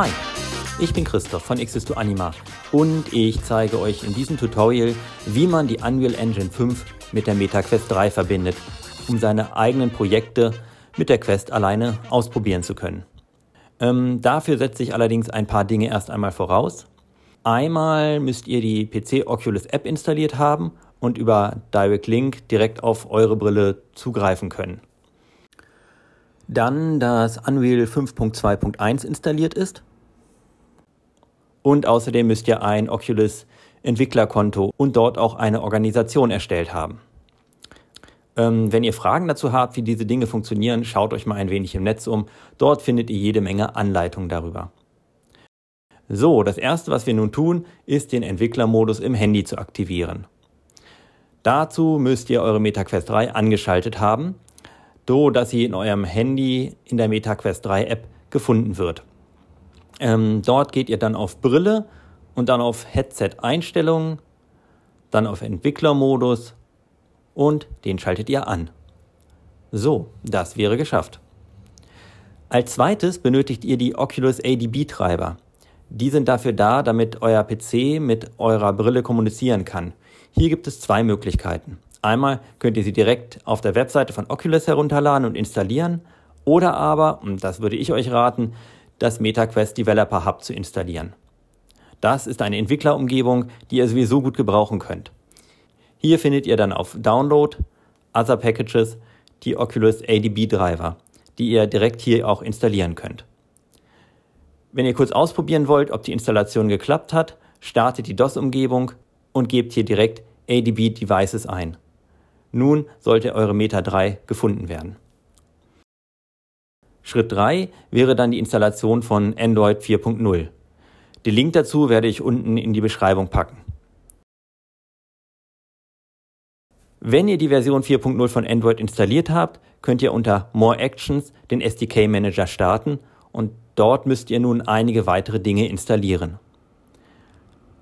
Hi, ich bin Christoph von Existo Anima und ich zeige euch in diesem Tutorial, wie man die Unreal Engine 5 mit der MetaQuest 3 verbindet, um seine eigenen Projekte mit der Quest alleine ausprobieren zu können. Ähm, dafür setze ich allerdings ein paar Dinge erst einmal voraus. Einmal müsst ihr die PC Oculus App installiert haben und über Direct Link direkt auf eure Brille zugreifen können. Dann, dass Unreal 5.2.1 installiert ist und außerdem müsst ihr ein Oculus Entwicklerkonto und dort auch eine Organisation erstellt haben. Ähm, wenn ihr Fragen dazu habt, wie diese Dinge funktionieren, schaut euch mal ein wenig im Netz um. Dort findet ihr jede Menge Anleitungen darüber. So, das erste, was wir nun tun, ist den Entwicklermodus im Handy zu aktivieren. Dazu müsst ihr eure MetaQuest 3 angeschaltet haben, so dass sie in eurem Handy in der MetaQuest 3 App gefunden wird. Ähm, dort geht ihr dann auf Brille und dann auf Headset-Einstellungen, dann auf Entwicklermodus und den schaltet ihr an. So, das wäre geschafft. Als zweites benötigt ihr die Oculus ADB-Treiber. Die sind dafür da, damit euer PC mit eurer Brille kommunizieren kann. Hier gibt es zwei Möglichkeiten. Einmal könnt ihr sie direkt auf der Webseite von Oculus herunterladen und installieren oder aber, und das würde ich euch raten, das MetaQuest Developer Hub zu installieren. Das ist eine Entwicklerumgebung, die ihr sowieso gut gebrauchen könnt. Hier findet ihr dann auf Download, Other Packages, die Oculus ADB Driver, die ihr direkt hier auch installieren könnt. Wenn ihr kurz ausprobieren wollt, ob die Installation geklappt hat, startet die DOS-Umgebung und gebt hier direkt ADB Devices ein. Nun sollte eure Meta 3 gefunden werden. Schritt 3 wäre dann die Installation von Android 4.0. Den Link dazu werde ich unten in die Beschreibung packen. Wenn ihr die Version 4.0 von Android installiert habt, könnt ihr unter More Actions den SDK Manager starten und dort müsst ihr nun einige weitere Dinge installieren.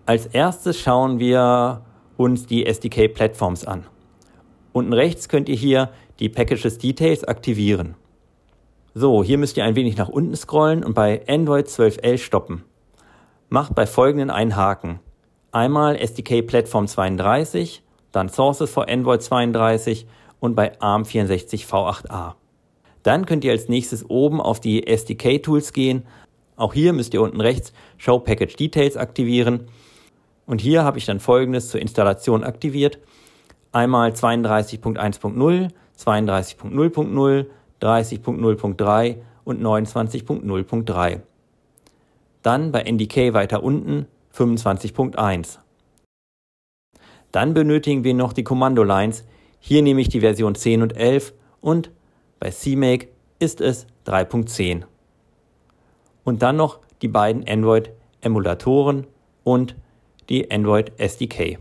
Als erstes schauen wir uns die SDK Platforms an. Unten rechts könnt ihr hier die Packages Details aktivieren. So, hier müsst ihr ein wenig nach unten scrollen und bei Android 12L stoppen. Macht bei folgenden einen Haken. Einmal SDK Plattform 32, dann Sources for Android 32 und bei ARM 64 V8a. Dann könnt ihr als nächstes oben auf die SDK Tools gehen. Auch hier müsst ihr unten rechts Show Package Details aktivieren. Und hier habe ich dann folgendes zur Installation aktiviert. Einmal 32.1.0, 32.0.0, 30.0.3 und 29.0.3. Dann bei NDK weiter unten 25.1. Dann benötigen wir noch die Kommandolines. Hier nehme ich die Version 10 und 11 und bei CMake ist es 3.10. Und dann noch die beiden Android-Emulatoren und die Android SDK.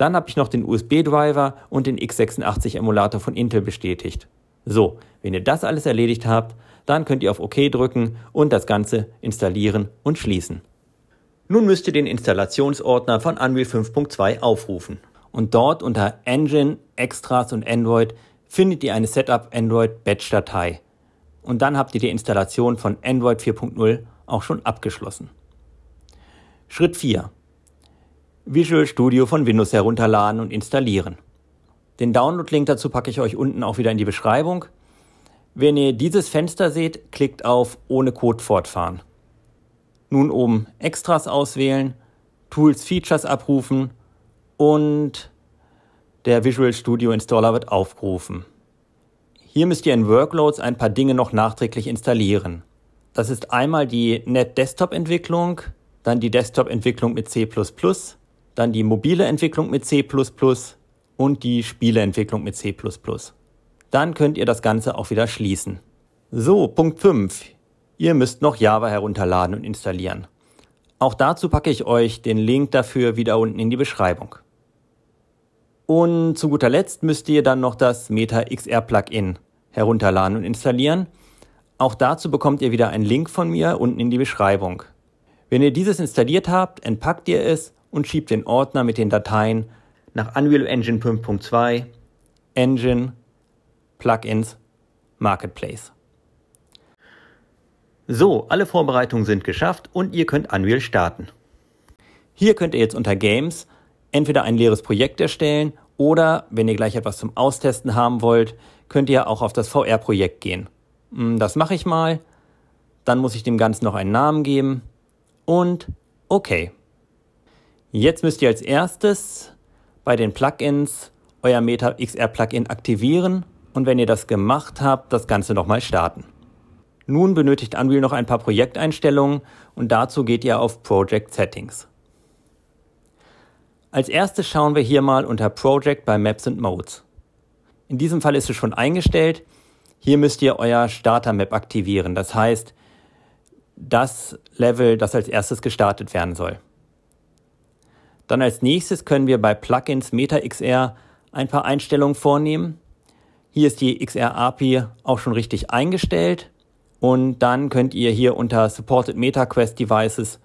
Dann habe ich noch den USB-Driver und den x86-Emulator von Intel bestätigt. So, wenn ihr das alles erledigt habt, dann könnt ihr auf OK drücken und das Ganze installieren und schließen. Nun müsst ihr den Installationsordner von Unreal 5.2 aufrufen. Und dort unter Engine, Extras und Android findet ihr eine Setup Android Batch Datei. Und dann habt ihr die Installation von Android 4.0 auch schon abgeschlossen. Schritt 4. Visual Studio von Windows herunterladen und installieren. Den Download-Link dazu packe ich euch unten auch wieder in die Beschreibung. Wenn ihr dieses Fenster seht, klickt auf Ohne Code fortfahren. Nun oben Extras auswählen, Tools, Features abrufen und der Visual Studio Installer wird aufgerufen. Hier müsst ihr in Workloads ein paar Dinge noch nachträglich installieren. Das ist einmal die Net Desktop entwicklung dann die Desktop-Entwicklung mit C++, dann die mobile Entwicklung mit C++ und die Spieleentwicklung mit C++. Dann könnt ihr das Ganze auch wieder schließen. So, Punkt 5. Ihr müsst noch Java herunterladen und installieren. Auch dazu packe ich euch den Link dafür wieder unten in die Beschreibung. Und zu guter Letzt müsst ihr dann noch das Meta XR Plugin herunterladen und installieren. Auch dazu bekommt ihr wieder einen Link von mir unten in die Beschreibung. Wenn ihr dieses installiert habt, entpackt ihr es und schiebt den Ordner mit den Dateien nach Unreal Engine 5.2, Engine, Plugins, Marketplace. So, alle Vorbereitungen sind geschafft und ihr könnt Unreal starten. Hier könnt ihr jetzt unter Games entweder ein leeres Projekt erstellen oder, wenn ihr gleich etwas zum Austesten haben wollt, könnt ihr auch auf das VR-Projekt gehen. Hm, das mache ich mal. Dann muss ich dem Ganzen noch einen Namen geben. Und okay. Jetzt müsst ihr als erstes bei den Plugins euer Meta XR Plugin aktivieren und wenn ihr das gemacht habt, das Ganze nochmal starten. Nun benötigt Unreal noch ein paar Projekteinstellungen und dazu geht ihr auf Project Settings. Als erstes schauen wir hier mal unter Project bei Maps and Modes. In diesem Fall ist es schon eingestellt. Hier müsst ihr euer Starter Map aktivieren, das heißt das Level, das als erstes gestartet werden soll. Dann als nächstes können wir bei Plugins MetaXR ein paar Einstellungen vornehmen. Hier ist die XR-API auch schon richtig eingestellt. Und dann könnt ihr hier unter Supported MetaQuest Devices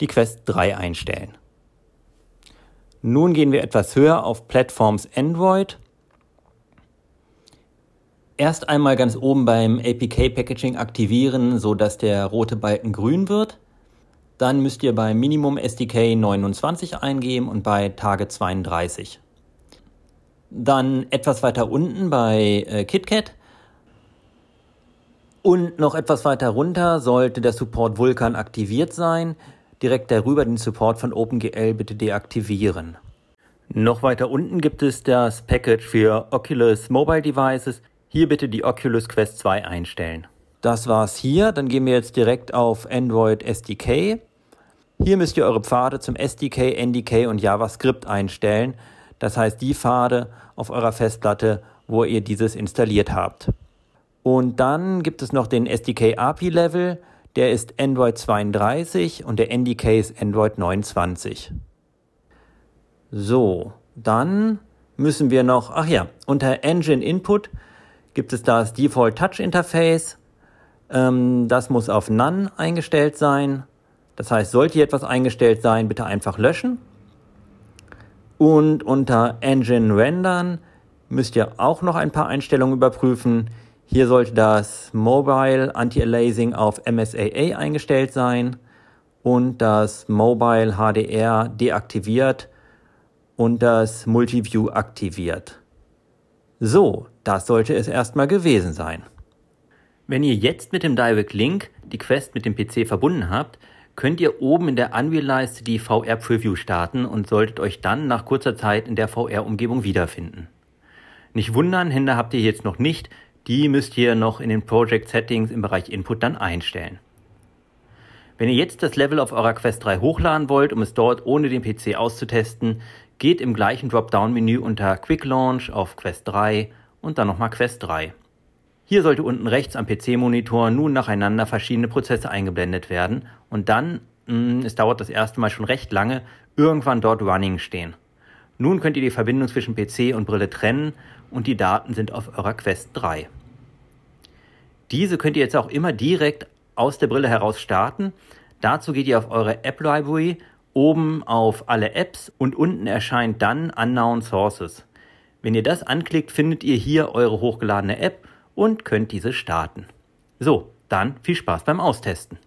die Quest 3 einstellen. Nun gehen wir etwas höher auf Platforms Android. Erst einmal ganz oben beim APK Packaging aktivieren, sodass der rote Balken grün wird dann müsst ihr bei Minimum SDK 29 eingeben und bei Tage 32. Dann etwas weiter unten bei äh, KitKat und noch etwas weiter runter sollte der Support Vulkan aktiviert sein. Direkt darüber den Support von OpenGL bitte deaktivieren. Noch weiter unten gibt es das Package für Oculus Mobile Devices. Hier bitte die Oculus Quest 2 einstellen. Das war's hier. Dann gehen wir jetzt direkt auf Android SDK. Hier müsst ihr eure Pfade zum SDK, NDK und JavaScript einstellen. Das heißt die Pfade auf eurer Festplatte, wo ihr dieses installiert habt. Und dann gibt es noch den SDK API Level. Der ist Android 32 und der NDK ist Android 29. So, dann müssen wir noch, ach ja, unter Engine Input gibt es das Default Touch Interface. Ähm, das muss auf None eingestellt sein. Das heißt, sollte hier etwas eingestellt sein, bitte einfach löschen. Und unter Engine Rendern müsst ihr auch noch ein paar Einstellungen überprüfen. Hier sollte das Mobile Anti-Aliasing auf MSAA eingestellt sein und das Mobile HDR deaktiviert und das Multiview aktiviert. So, das sollte es erstmal gewesen sein. Wenn ihr jetzt mit dem Direct Link die Quest mit dem PC verbunden habt, könnt ihr oben in der Unreal-Leiste die VR-Preview starten und solltet euch dann nach kurzer Zeit in der VR-Umgebung wiederfinden. Nicht wundern, Hände habt ihr jetzt noch nicht, die müsst ihr noch in den Project Settings im Bereich Input dann einstellen. Wenn ihr jetzt das Level auf eurer Quest 3 hochladen wollt, um es dort ohne den PC auszutesten, geht im gleichen Dropdown-Menü unter Quick Launch auf Quest 3 und dann nochmal Quest 3. Hier sollte unten rechts am PC-Monitor nun nacheinander verschiedene Prozesse eingeblendet werden und dann, mh, mm, es dauert das erste Mal schon recht lange, irgendwann dort Running stehen. Nun könnt ihr die Verbindung zwischen PC und Brille trennen und die Daten sind auf eurer Quest 3. Diese könnt ihr jetzt auch immer direkt aus der Brille heraus starten. Dazu geht ihr auf eure App Library, oben auf alle Apps und unten erscheint dann Unknown Sources. Wenn ihr das anklickt, findet ihr hier eure hochgeladene App und könnt diese starten. So, dann viel Spaß beim Austesten.